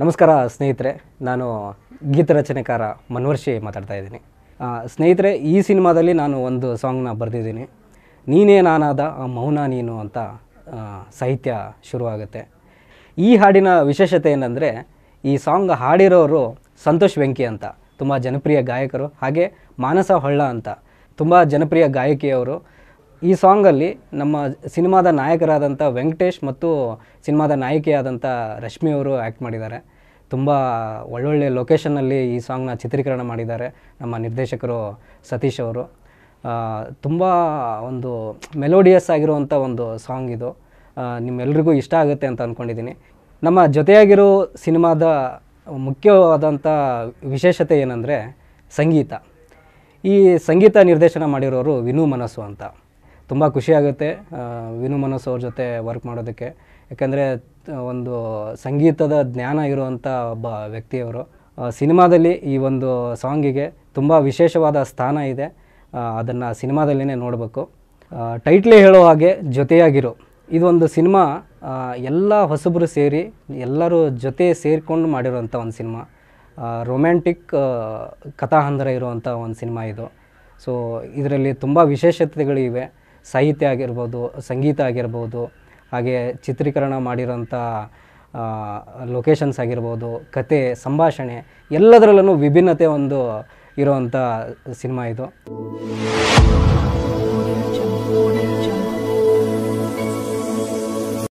ನಮಸ್ಕಾರ ಸ್ನೇಹಿತರೆ ನಾನು ಗೀತ ರಚನೆಕಾರ ಮನ್ವರ್ಷಿ ಮಾತಾಡ್ತಾ ಇದ್ದೀನಿ ಸ್ನೇಹಿತರೆ ಈ ಸಿನಿಮಾದಲ್ಲಿ ನಾನು ಒಂದು ಸಾಂಗ್ನ ಬರೆದಿದ್ದೀನಿ ನೀನೇ ನಾನಾದ ಮೌನ ನೀನು ಅಂತ ಸಾಹಿತ್ಯ ಶುರುವಾಗುತ್ತೆ ಈ ಹಾಡಿನ ವಿಶೇಷತೆ ಏನಂದರೆ ಈ ಸಾಂಗ್ ಹಾಡಿರೋರು ಸಂತೋಷ್ ವೆಂಕಿ ಅಂತ ತುಂಬ ಜನಪ್ರಿಯ ಗಾಯಕರು ಹಾಗೆ ಮಾನಸ ಹೊಳ್ಳ ಅಂತ ತುಂಬ ಜನಪ್ರಿಯ ಗಾಯಕಿಯವರು ಈ ಸಾಂಗಲ್ಲಿ ನಮ್ಮ ಸಿನಿಮಾದ ನಾಯಕರಾದಂಥ ವೆಂಕಟೇಶ್ ಮತ್ತು ಸಿನಿಮಾದ ನಾಯಕಿಯಾದಂಥ ರಶ್ಮಿ ಅವರು ಆ್ಯಕ್ಟ್ ಮಾಡಿದ್ದಾರೆ ತುಂಬ ಒಳ್ಳೊಳ್ಳೆ ಲೊಕೇಶನ್ನಲ್ಲಿ ಈ ಸಾಂಗ್ನ ಚಿತ್ರೀಕರಣ ಮಾಡಿದ್ದಾರೆ ನಮ್ಮ ನಿರ್ದೇಶಕರು ಸತೀಶ್ ಅವರು ತುಂಬ ಒಂದು ಮೆಲೋಡಿಯಸ್ ಆಗಿರುವಂಥ ಒಂದು ಸಾಂಗ್ ಇದು ನಿಮ್ಮೆಲ್ರಿಗೂ ಇಷ್ಟ ಆಗುತ್ತೆ ಅಂತ ಅಂದ್ಕೊಂಡಿದ್ದೀನಿ ನಮ್ಮ ಜೊತೆಯಾಗಿರೋ ಸಿನಿಮಾದ ಮುಖ್ಯವಾದಂಥ ವಿಶೇಷತೆ ಏನಂದರೆ ಸಂಗೀತ ಈ ಸಂಗೀತ ನಿರ್ದೇಶನ ಮಾಡಿರೋರು ವಿನು ಮನಸ್ಸು ಅಂತ ತುಂಬ ಖುಷಿಯಾಗುತ್ತೆ ವಿನು ಮನೋಸ್ ಅವ್ರ ಜೊತೆ ವರ್ಕ್ ಮಾಡೋದಕ್ಕೆ ಯಾಕೆಂದರೆ ಒಂದು ಸಂಗೀತದ ಜ್ಞಾನ ಇರುವಂಥ ಒಬ್ಬ ವ್ಯಕ್ತಿಯವರು ಸಿನಿಮಾದಲ್ಲಿ ಈ ಒಂದು ಸಾಂಗಿಗೆ ತುಂಬ ವಿಶೇಷವಾದ ಸ್ಥಾನ ಇದೆ ಅದನ್ನು ಸಿನಿಮಾದಲ್ಲೇ ನೋಡಬೇಕು ಟೈಟ್ಲೇ ಹೇಳೋ ಹಾಗೆ ಜೊತೆಯಾಗಿರೋ ಇದೊಂದು ಸಿನಿಮಾ ಎಲ್ಲ ಹೊಸಬರು ಸೇರಿ ಎಲ್ಲರೂ ಜೊತೆ ಸೇರಿಕೊಂಡು ಮಾಡಿರೋಂಥ ಒಂದು ಸಿನಿಮಾ ರೊಮ್ಯಾಂಟಿಕ್ ಕಥಾಹಂದರ ಇರುವಂಥ ಒಂದು ಸಿನಿಮಾ ಇದು ಸೊ ಇದರಲ್ಲಿ ತುಂಬ ವಿಶೇಷತೆಗಳಿವೆ ಸಾಹಿತ್ಯ ಆಗಿರ್ಬೋದು ಸಂಗೀತ ಆಗಿರ್ಬೋದು ಹಾಗೆ ಚಿತ್ರೀಕರಣ ಮಾಡಿರೋಂಥ ಲೊಕೇಶನ್ಸ್ ಆಗಿರ್ಬೋದು ಕತೆ ಸಂಭಾಷಣೆ ಎಲ್ಲದರಲ್ಲೂ ವಿಭಿನ್ನತೆ ಒಂದು ಇರುವಂಥ ಸಿನಿಮಾ ಇದು